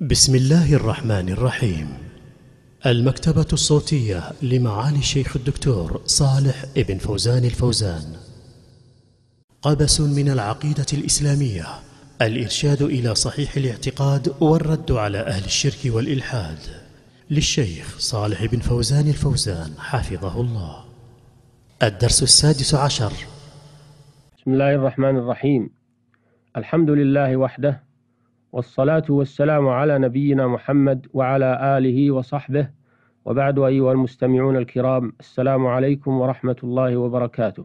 بسم الله الرحمن الرحيم المكتبة الصوتية لمعالي الشيخ الدكتور صالح ابن فوزان الفوزان قبس من العقيدة الإسلامية الإرشاد إلى صحيح الاعتقاد والرد على أهل الشرك والإلحاد للشيخ صالح بن فوزان الفوزان حفظه الله الدرس السادس عشر بسم الله الرحمن الرحيم الحمد لله وحده والصلاة والسلام على نبينا محمد وعلى آله وصحبه وبعد أيها المستمعون الكرام السلام عليكم ورحمة الله وبركاته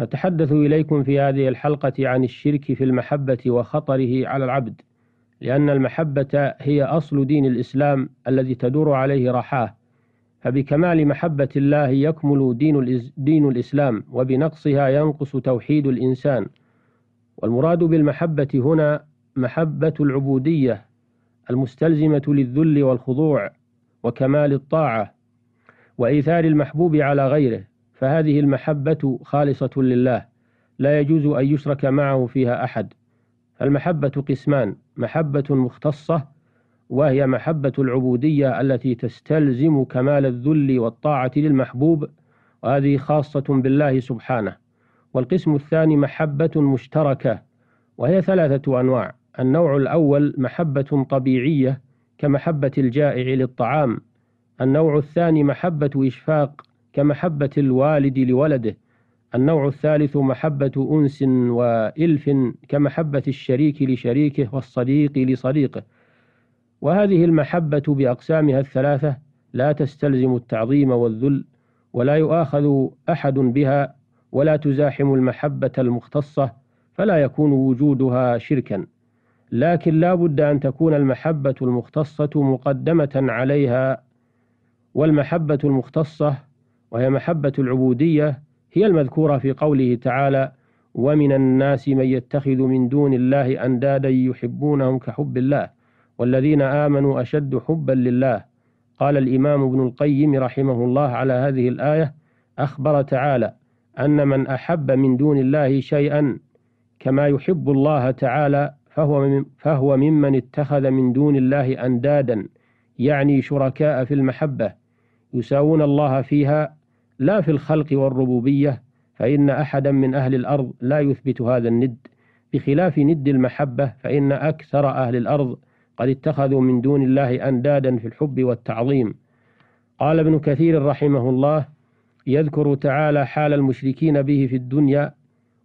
نتحدث إليكم في هذه الحلقة عن الشرك في المحبة وخطره على العبد لأن المحبة هي أصل دين الإسلام الذي تدور عليه رحاه فبكمال محبة الله يكمل دين, دين الإسلام وبنقصها ينقص توحيد الإنسان والمراد بالمحبة هنا محبة العبودية المستلزمة للذل والخضوع وكمال الطاعة وإيثار المحبوب على غيره فهذه المحبة خالصة لله لا يجوز أن يشرك معه فيها أحد المحبة قسمان محبة مختصة وهي محبة العبودية التي تستلزم كمال الذل والطاعة للمحبوب وهذه خاصة بالله سبحانه والقسم الثاني محبة مشتركة وهي ثلاثة أنواع النوع الأول محبة طبيعية كمحبة الجائع للطعام النوع الثاني محبة إشفاق كمحبة الوالد لولده النوع الثالث محبة أنس وإلف كمحبة الشريك لشريكه والصديق لصديقه وهذه المحبة بأقسامها الثلاثة لا تستلزم التعظيم والذل ولا يؤاخذ أحد بها ولا تزاحم المحبة المختصة فلا يكون وجودها شركا لكن لا بد أن تكون المحبة المختصة مقدمة عليها والمحبة المختصة وهي محبة العبودية هي المذكورة في قوله تعالى ومن الناس من يتخذ من دون الله أندادا يحبونهم كحب الله والذين آمنوا أشد حبا لله قال الإمام ابن القيم رحمه الله على هذه الآية أخبر تعالى أن من أحب من دون الله شيئا كما يحب الله تعالى فهو, من فهو ممن اتخذ من دون الله أندادا يعني شركاء في المحبة يساوون الله فيها لا في الخلق والربوبية فإن أحدا من أهل الأرض لا يثبت هذا الند بخلاف ند المحبة فإن أكثر أهل الأرض قد اتخذوا من دون الله أندادا في الحب والتعظيم قال ابن كثير رحمه الله يذكر تعالى حال المشركين به في الدنيا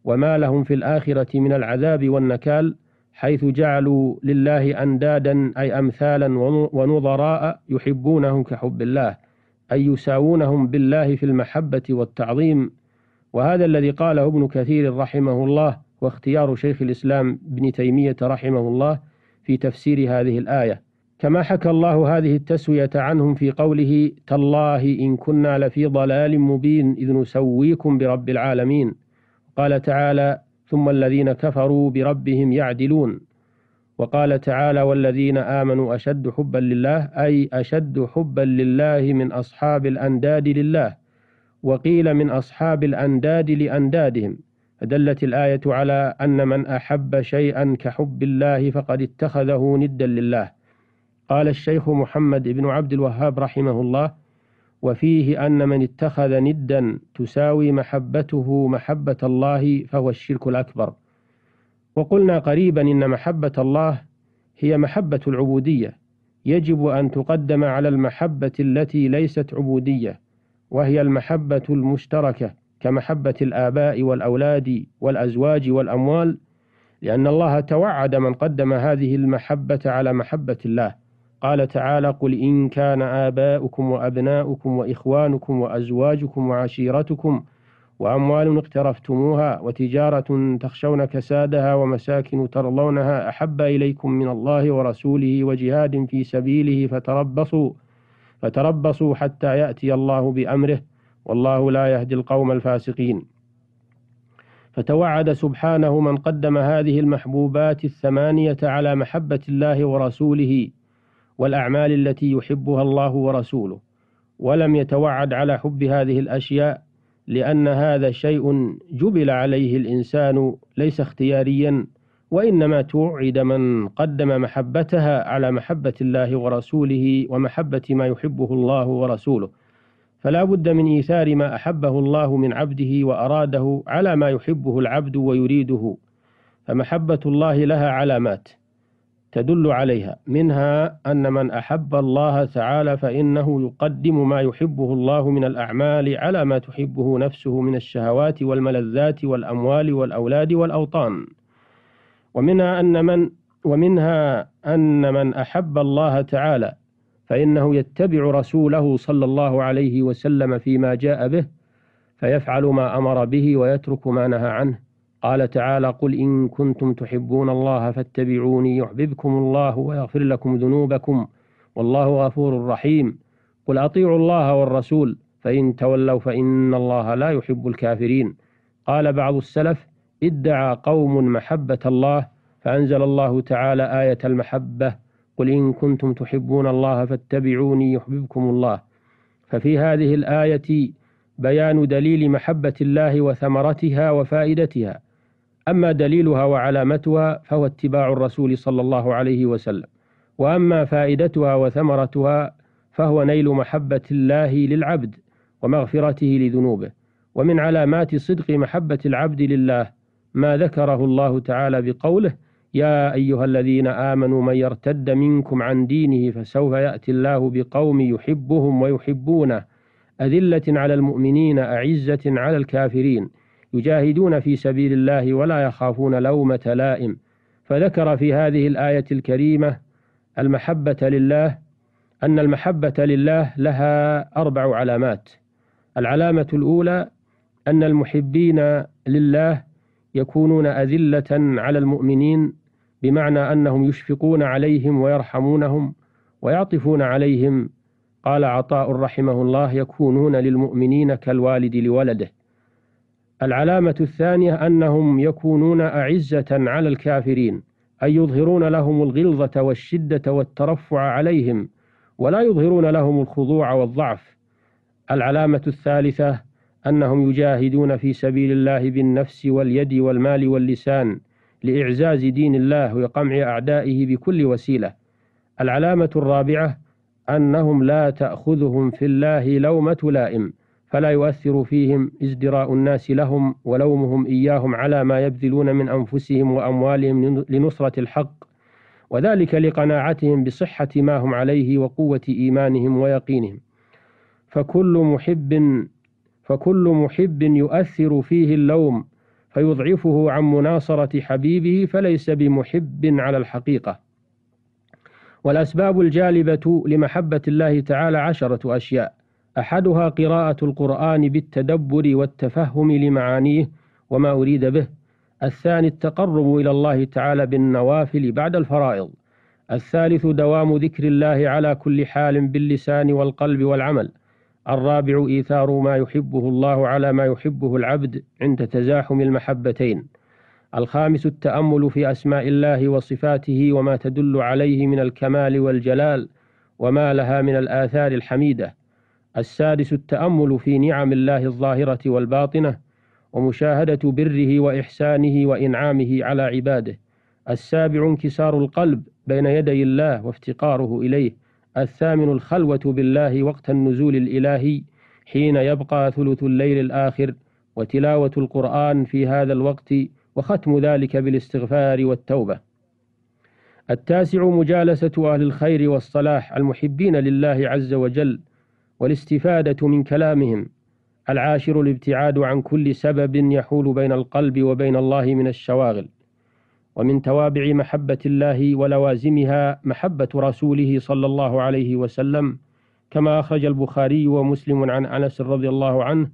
وما لهم في الآخرة من العذاب والنكال حيث جعلوا لله أندادا أي أمثالا ونظراء يحبونهم كحب الله أي يساوونهم بالله في المحبة والتعظيم وهذا الذي قاله ابن كثير رحمه الله واختيار شيخ الإسلام ابن تيمية رحمه الله في تفسير هذه الآية كما حكى الله هذه التسوية عنهم في قوله تالله إن كنا لفي ضلال مبين إذ نسويكم برب العالمين قال تعالى ثم الذين كفروا بربهم يعدلون وقال تعالى والذين آمنوا أشد حبا لله أي أشد حبا لله من أصحاب الأنداد لله وقيل من أصحاب الأنداد لأندادهم فدلت الآية على أن من أحب شيئا كحب الله فقد اتخذه ندا لله قال الشيخ محمد بن عبد الوهاب رحمه الله وفيه أن من اتخذ ندا تساوي محبته محبة الله فهو الشرك الأكبر وقلنا قريبا إن محبة الله هي محبة العبودية يجب أن تقدم على المحبة التي ليست عبودية وهي المحبة المشتركة كمحبة الآباء والأولاد والأزواج والأموال لأن الله توعد من قدم هذه المحبة على محبة الله قال تعالى قل إن كان آباؤكم وأبناؤكم وإخوانكم وأزواجكم وعشيرتكم وأموال اقترفتموها وتجارة تخشون كسادها ومساكن ترضونها أحب إليكم من الله ورسوله وجهاد في سبيله فتربصوا فتربصوا حتى يأتي الله بأمره والله لا يهدي القوم الفاسقين فتوعد سبحانه من قدم هذه المحبوبات الثمانية على محبة الله ورسوله والأعمال التي يحبها الله ورسوله ولم يتوعد على حب هذه الأشياء لأن هذا شيء جبل عليه الإنسان ليس اختياريا وإنما توعد من قدم محبتها على محبة الله ورسوله ومحبة ما يحبه الله ورسوله فلا بد من إيثار ما أحبه الله من عبده وأراده على ما يحبه العبد ويريده فمحبة الله لها علامات تدل عليها منها أن من أحب الله تعالى فإنه يقدم ما يحبه الله من الأعمال على ما تحبه نفسه من الشهوات والملذات والأموال والأولاد والأوطان ومنها أن من ومنها أن من أحب الله تعالى فإنه يتبع رسوله صلى الله عليه وسلم فيما جاء به فيفعل ما أمر به ويترك ما نهى عنه قال تعالى قل إن كنتم تحبون الله فاتبعوني يحببكم الله ويغفر لكم ذنوبكم والله غفور رحيم قل أطيعوا الله والرسول فإن تولوا فإن الله لا يحب الكافرين قال بعض السلف ادعى قوم محبة الله فأنزل الله تعالى آية المحبة قل إن كنتم تحبون الله فاتبعوني يحببكم الله ففي هذه الآية بيان دليل محبة الله وثمرتها وفائدتها أما دليلها وعلامتها فهو اتباع الرسول صلى الله عليه وسلم وأما فائدتها وثمرتها فهو نيل محبة الله للعبد ومغفرته لذنوبه ومن علامات صدق محبة العبد لله ما ذكره الله تعالى بقوله يا أيها الذين آمنوا من يرتد منكم عن دينه فسوف يأتي الله بقوم يحبهم ويحبونه أذلة على المؤمنين أعزة على الكافرين يجاهدون في سبيل الله ولا يخافون لومة لائم فذكر في هذه الآية الكريمة المحبة لله أن المحبة لله لها أربع علامات العلامة الأولى أن المحبين لله يكونون أذلة على المؤمنين بمعنى أنهم يشفقون عليهم ويرحمونهم ويعطفون عليهم قال عطاء رحمه الله يكونون للمؤمنين كالوالد لولده العلامة الثانية أنهم يكونون أعزة على الكافرين أي يظهرون لهم الغلظة والشدة والترفع عليهم ولا يظهرون لهم الخضوع والضعف العلامة الثالثة أنهم يجاهدون في سبيل الله بالنفس واليد والمال واللسان لإعزاز دين الله وقمع أعدائه بكل وسيلة العلامة الرابعة أنهم لا تأخذهم في الله لومة لائم فلا يؤثر فيهم ازدراء الناس لهم ولومهم إياهم على ما يبذلون من أنفسهم وأموالهم لنصرة الحق وذلك لقناعتهم بصحة ما هم عليه وقوة إيمانهم ويقينهم فكل محب فكل محب يؤثر فيه اللوم فيضعفه عن مناصرة حبيبه فليس بمحب على الحقيقة والأسباب الجالبة لمحبة الله تعالى عشرة أشياء أحدها قراءة القرآن بالتدبر والتفهم لمعانيه وما أريد به الثاني التقرب إلى الله تعالى بالنوافل بعد الفرائض الثالث دوام ذكر الله على كل حال باللسان والقلب والعمل الرابع إيثار ما يحبه الله على ما يحبه العبد عند تزاحم المحبتين الخامس التأمل في أسماء الله وصفاته وما تدل عليه من الكمال والجلال وما لها من الآثار الحميدة السادس التأمل في نعم الله الظاهرة والباطنة ومشاهدة بره وإحسانه وإنعامه على عباده السابع انكسار القلب بين يدي الله وافتقاره إليه الثامن الخلوة بالله وقت النزول الإلهي حين يبقى ثلث الليل الآخر وتلاوة القرآن في هذا الوقت وختم ذلك بالاستغفار والتوبة. التاسع مجالسة أهل الخير والصلاح المحبين لله عز وجل والاستفادة من كلامهم العاشر الابتعاد عن كل سبب يحول بين القلب وبين الله من الشواغل ومن توابع محبة الله ولوازمها محبة رسوله صلى الله عليه وسلم كما أخرج البخاري ومسلم عن أنس رضي الله عنه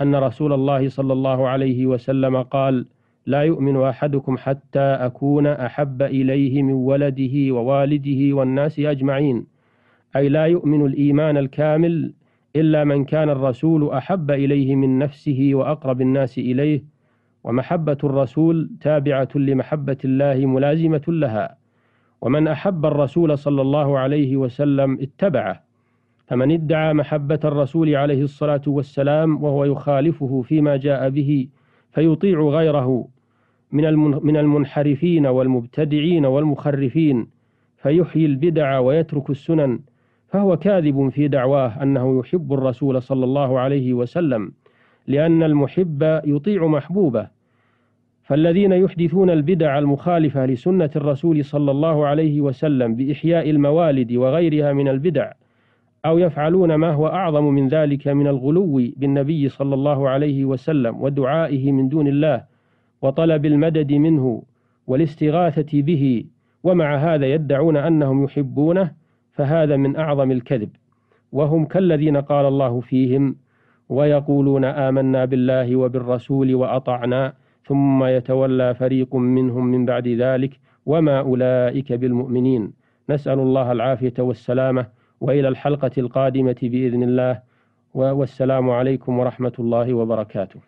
أن رسول الله صلى الله عليه وسلم قال لا يؤمن أحدكم حتى أكون أحب إليه من ولده ووالده والناس أجمعين أي لا يؤمن الإيمان الكامل إلا من كان الرسول أحب إليه من نفسه وأقرب الناس إليه ومحبة الرسول تابعة لمحبة الله ملازمة لها ومن أحب الرسول صلى الله عليه وسلم اتبعه فمن ادعى محبة الرسول عليه الصلاة والسلام وهو يخالفه فيما جاء به فيطيع غيره من المنحرفين والمبتدعين والمخرفين فيحيي البدع ويترك السنن فهو كاذب في دعواه أنه يحب الرسول صلى الله عليه وسلم لأن المحب يطيع محبوبه فالذين يحدثون البدع المخالفة لسنة الرسول صلى الله عليه وسلم بإحياء الموالد وغيرها من البدع أو يفعلون ما هو أعظم من ذلك من الغلو بالنبي صلى الله عليه وسلم ودعائه من دون الله وطلب المدد منه والاستغاثة به ومع هذا يدعون أنهم يحبونه فهذا من أعظم الكذب وهم كالذين قال الله فيهم ويقولون آمنا بالله وبالرسول وأطعنا ثم يتولى فريق منهم من بعد ذلك وما أولئك بالمؤمنين نسأل الله العافية والسلامة وإلى الحلقة القادمة بإذن الله والسلام عليكم ورحمة الله وبركاته